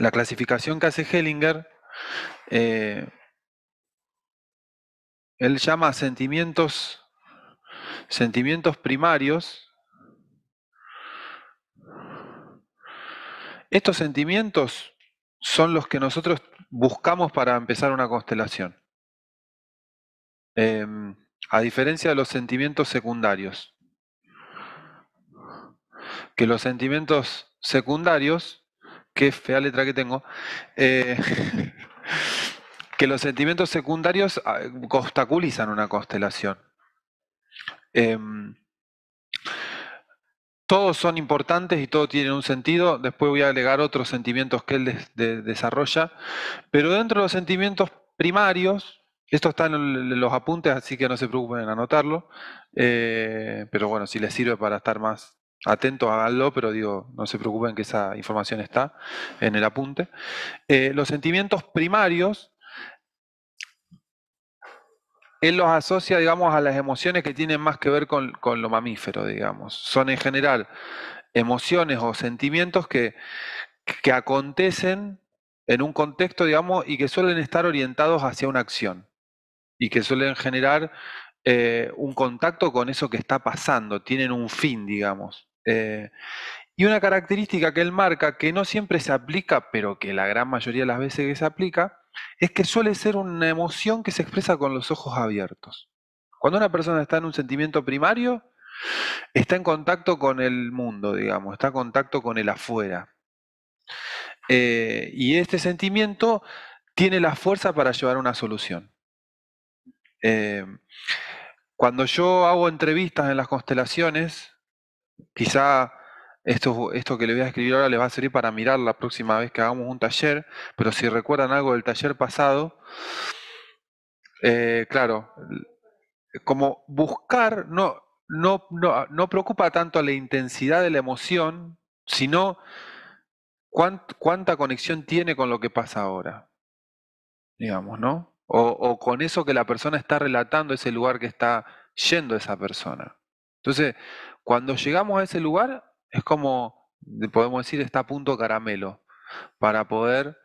la clasificación que hace Hellinger, eh, él llama sentimientos, sentimientos primarios. Estos sentimientos son los que nosotros buscamos para empezar una constelación. Em, a diferencia de los sentimientos secundarios. Que los sentimientos secundarios qué fea letra que tengo, eh, que los sentimientos secundarios ah, obstaculizan una constelación. Em, todos son importantes y todos tienen un sentido. Después voy a agregar otros sentimientos que él desarrolla. Pero dentro de los sentimientos primarios, esto está en los apuntes, así que no se preocupen en anotarlo. Eh, pero bueno, si les sirve para estar más atento, háganlo, pero digo, no se preocupen que esa información está en el apunte. Eh, los sentimientos primarios, él los asocia, digamos, a las emociones que tienen más que ver con, lo mamífero, digamos. Son en general emociones o sentimientos que, que acontecen en un contexto, digamos, y que suelen estar orientados hacia una acción y que suelen generar eh, un contacto con eso que está pasando, tienen un fin, digamos. Eh, y una característica que él marca, que no siempre se aplica, pero que la gran mayoría de las veces que se aplica, es que suele ser una emoción que se expresa con los ojos abiertos. Cuando una persona está en un sentimiento primario, está en contacto con el mundo, digamos, está en contacto con el afuera. Eh, y este sentimiento tiene la fuerza para llevar una solución. Eh, cuando yo hago entrevistas en las constelaciones, Quizá esto, esto que le voy a escribir ahora les va a servir para mirar la próxima vez que hagamos un taller, pero si recuerdan algo del taller pasado, eh, claro, como buscar no, no, no, no preocupa tanto la intensidad de la emoción, sino cuánta conexión tiene con lo que pasa ahora, digamos, ¿no? O, o con eso que la persona está relatando, ese lugar que está yendo esa persona. Entonces, cuando llegamos a ese lugar, es como, podemos decir, está a punto caramelo, para poder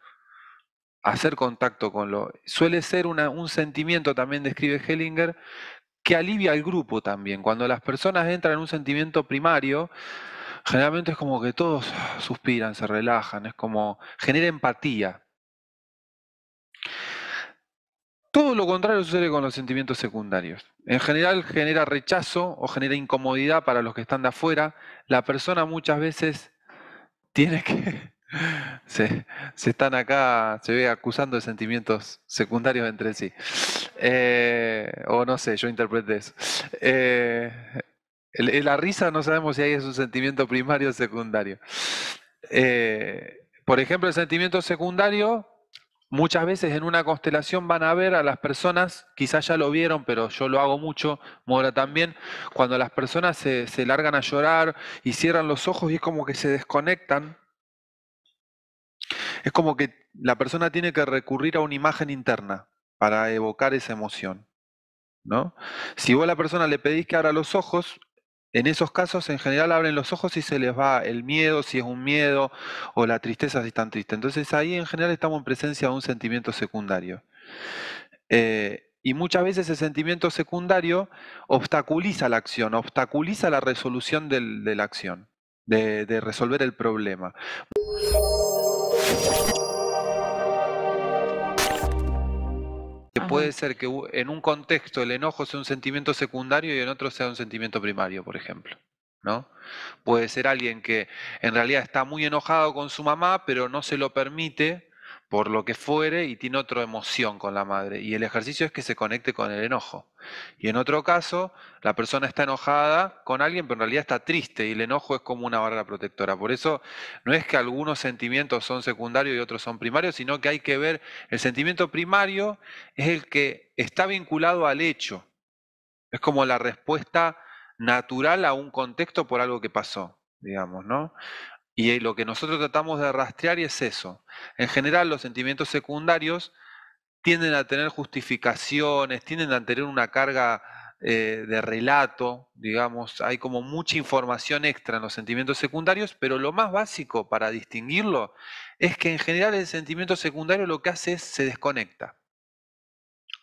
hacer contacto con lo. Suele ser un sentimiento, también describe Hellinger, que alivia al grupo también. Cuando las personas entran en un sentimiento primario, generalmente es como que todos suspiran, se relajan, es como genera empatía. Todo lo contrario sucede con los sentimientos secundarios. En general genera rechazo o genera incomodidad para los que están de afuera. La persona muchas veces tiene que... se, están acá, se ve acusando de sentimientos secundarios entre sí. Eh, o no sé, yo interpreté eso. Eh, la risa no sabemos si ahí es un sentimiento primario o secundario. Eh, por ejemplo, el sentimiento secundario Muchas veces en una constelación van a ver a las personas, quizás ya lo vieron, pero yo lo hago mucho, Mora también, cuando las personas se, largan a llorar y cierran los ojos y es como que se desconectan, es como que la persona tiene que recurrir a una imagen interna para evocar esa emoción. ¿no? Si vos a la persona le pedís que abra los ojos, en esos casos, en general, abren los ojos y se les va el miedo, si es un miedo, o la tristeza si están tristes. Entonces ahí en general estamos en presencia de un sentimiento secundario. Eh, y muchas veces ese sentimiento secundario obstaculiza la acción, obstaculiza la resolución de la acción, de resolver el problema. puede ser que en un contexto el enojo sea un sentimiento secundario y en otro sea un sentimiento primario, por ejemplo. ¿No? Puede ser alguien que en realidad está muy enojado con su mamá, pero no se lo permite por lo que fuere y tiene otra emoción con la madre. Y el ejercicio es que se conecte con el enojo. Y en otro caso, la persona está enojada con alguien, pero en realidad está triste y el enojo es como una barra protectora. Por eso no es que algunos sentimientos son secundarios y otros son primarios, sino que hay que ver, el sentimiento primario es el que está vinculado al hecho. Es como la respuesta natural a un contexto por algo que pasó, digamos, ¿no? Y eh, lo que nosotros tratamos de rastrear es eso. En general, los sentimientos secundarios tienden a tener justificaciones, tienden a tener una carga eh, de relato, digamos, hay como mucha información extra en los sentimientos secundarios, pero lo más básico para distinguirlo es que en general el sentimiento secundario lo que hace es se desconecta.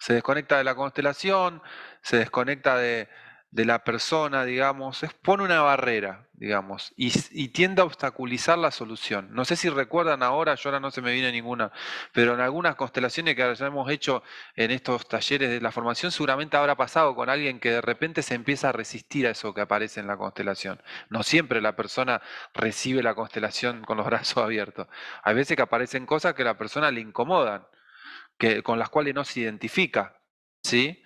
Se desconecta de la constelación, se desconecta de, de la persona, digamos, es, pone una barrera, digamos, y, tiende a obstaculizar la solución. No sé si recuerdan ahora, yo ahora no se me viene ninguna, pero en algunas constelaciones que ya hemos hecho en estos talleres de la formación, seguramente habrá pasado con alguien que de repente se empieza a resistir a eso que aparece en la constelación. No siempre la persona recibe la constelación con los brazos abiertos. Hay veces que aparecen cosas que a la persona le incomodan, que, con las cuales no se identifica, ¿sí?